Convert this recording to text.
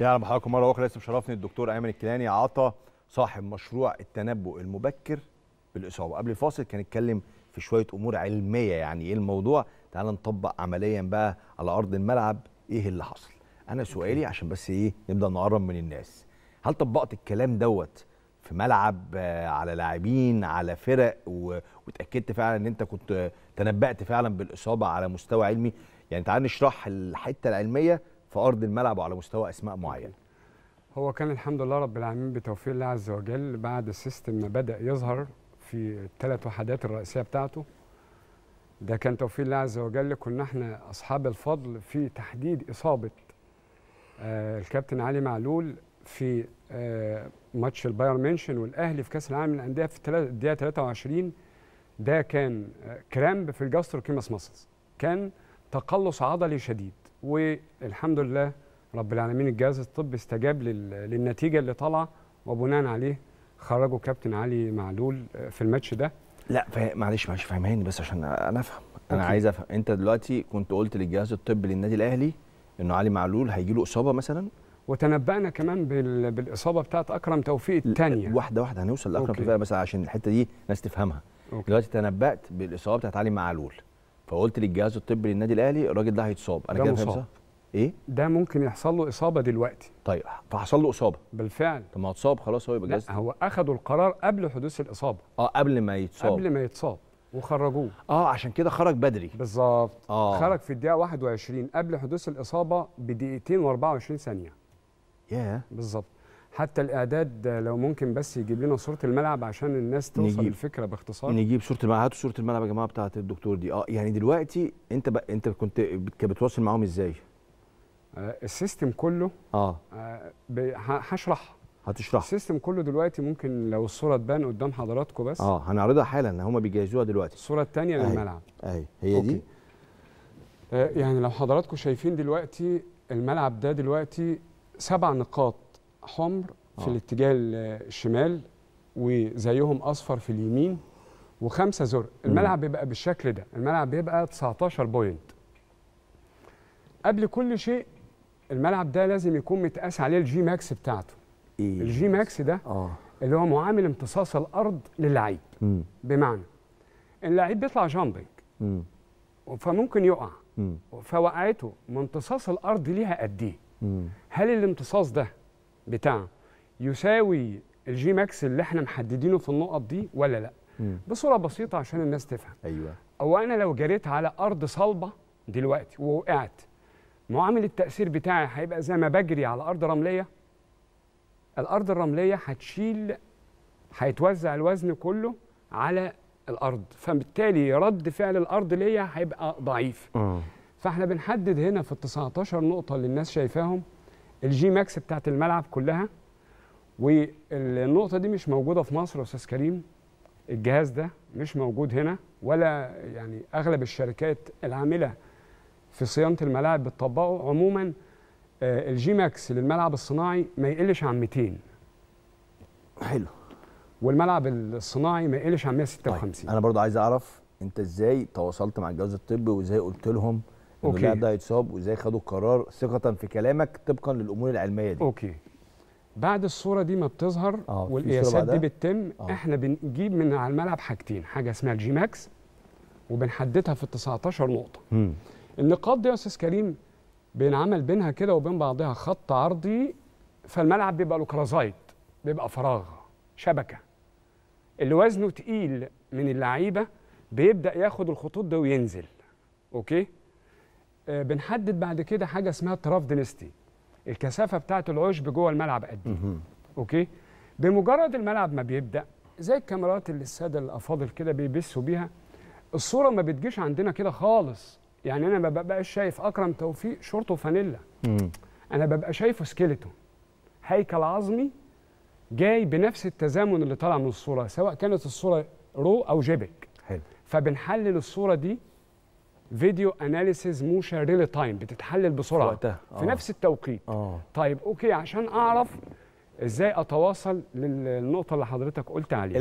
يعني بحضراتكم مره اخرى لسه بشرفني الدكتور ايمن الكيلاني عطا صاحب مشروع التنبؤ المبكر بالاصابه قبل الفاصل كان اتكلم في شويه امور علميه يعني ايه الموضوع تعال نطبق عمليا بقى على ارض الملعب ايه اللي حصل انا سؤالي عشان بس ايه نبدا نقرب من الناس هل طبقت الكلام دوت في ملعب آه، على لاعبين على فرق و... وتاكدت فعلا ان انت كنت تنبأت فعلا بالاصابه على مستوى علمي يعني تعال نشرح الحته العلميه في ارض الملعب وعلى مستوى اسماء معينه هو كان الحمد لله رب العالمين بتوفيق الله عز وجل بعد السيستم ما بدا يظهر في الثلاث وحدات الرئيسيه بتاعته ده كان توفيق الله عز وجل كنا احنا اصحاب الفضل في تحديد اصابه آه الكابتن علي معلول في آه ماتش البايرن ميونشن والاهلي في كاس العالم للانديه في الدقيقه 23 ده كان آه، كرامب في الجاسترو كيماس ماسلز كان تقلص عضلي شديد والحمد لله رب العالمين الجهاز الطبي استجاب للنتيجه اللي طالعه وبناء عليه خرجوا كابتن علي معلول آه، في الماتش ده لا معلش معلش فهمهاني بس عشان انا افهم انا أوكي. عايز افهم انت دلوقتي كنت قلت للجهاز الطبي للنادي الاهلي انه علي معلول هيجي له اصابه مثلا وتنبأنا كمان بالاصابه بتاعت اكرم توفيق الثانيه واحده واحده هنوصل لاكرم توفيق بس عشان الحته دي ناس تفهمها أوكي. دلوقتي تنبأت بالاصابه بتاعت علي معلول فقلت للجهاز الطبي للنادي الاهلي الراجل ده هيتصاب انا كده فاهم ايه ده ممكن يحصل له اصابه دلوقتي طيب فحصل له اصابه بالفعل طب ما اتصاب خلاص هو يبقى جاهز هو اخذوا القرار قبل حدوث الاصابه اه قبل ما يتصاب قبل ما يتصاب وخرجوه اه عشان كده خرج بدري بالظبط آه. خرج في الدقيقه 21 قبل حدوث الاصابه بدقيقتين و24 ثانيه ياه yeah. بالظبط حتى الاعداد لو ممكن بس يجيب لنا صوره الملعب عشان الناس توصل نجيب الفكره باختصار نجيب صوره الملعب هاتوا صوره الملعب يا جماعه بتاعه الدكتور دي اه يعني دلوقتي انت ب... انت كنت بتتواصل معاهم ازاي؟ آه السيستم كله اه, آه هشرح هتشرح السيستم كله دلوقتي ممكن لو الصوره تبان قدام حضراتكم بس اه هنعرضها حالا هم بيجهزوها دلوقتي الصوره الثانيه للملعب ايوه هي أوكي. دي آه يعني لو حضراتكم شايفين دلوقتي الملعب ده دلوقتي سبع نقاط حمر في آه. الاتجاه الشمال وزيهم اصفر في اليمين وخمسه زرق الملعب بيبقى بالشكل ده الملعب بيبقى 19 بوينت قبل كل شيء الملعب ده لازم يكون متقاس عليه الجي ماكس بتاعته إيه الجي ماكس ده آه. اللي هو معامل امتصاص الارض للعيب بمعنى اللعيب بيطلع جامبنج فممكن يقع مم. فوقعته من امتصاص الارض ليها قد ايه هل الامتصاص ده بتاع يساوي الجي ماكس اللي احنا محددينه في النقط دي ولا لا بصوره بسيطه عشان الناس تفهم ايوه او انا لو جريت على ارض صلبه دلوقتي ووقعت معامل التاثير بتاعي هيبقى زي ما بجري على ارض رمليه الارض الرمليه هتشيل هيتوزع الوزن كله على الارض فبالتالي رد فعل الارض ليا هيبقى ضعيف أوه. فاحنا بنحدد هنا في ال 19 نقطه اللي الناس شايفاهم الجي ماكس بتاعت الملعب كلها والنقطه دي مش موجوده في مصر يا استاذ كريم الجهاز ده مش موجود هنا ولا يعني اغلب الشركات العامله في صيانه الملاعب بتطبقه عموما آه، الجي ماكس للملعب الصناعي ما يقلش عن 200 حلو والملعب الصناعي ما يقلش عن 156 طيب. انا برضو عايز اعرف انت ازاي تواصلت مع الجهاز الطبي وازاي قلت لهم اوكي ده هيتصاب وازاي خدوا القرار ثقه في كلامك طبقا للامور العلميه دي اوكي بعد الصوره دي ما بتظهر آه والقياسات دي بتتم آه. احنا بنجيب من على الملعب حاجتين حاجه اسمها الجي ماكس وبنحددها في ال 19 نقطه مم. النقاط دي يا استاذ كريم بينعمل بينها كده وبين بعضها خط عرضي فالملعب بيبقى لوكرازايت بيبقى فراغ شبكه اللي وزنه تقيل من اللعيبه بيبدا ياخد الخطوط ده وينزل اوكي آه، بنحدد بعد كده حاجه اسمها التراف دينستي الكثافه بتاعه العشب جوه الملعب قد ايه اوكي بمجرد الملعب ما بيبدا زي الكاميرات اللي الساده الافاضل كده بيبثوا بيها الصوره ما بتجيش عندنا كده خالص يعني انا ما ببقاش شايف اكرم توفيق شورته فانيلا انا ببقى شايفه سكيلتون هيكل عظمي جاي بنفس التزامن اللي طالع من الصوره سواء كانت الصوره رو او جيبك حلو فبنحلل الصوره دي فيديو اناليسيز موشا ريل تايم بتتحلل بسرعه وقتها. آه. في نفس التوقيت آه. طيب اوكي عشان اعرف ازاي اتواصل للنقطه اللي حضرتك قلت عليها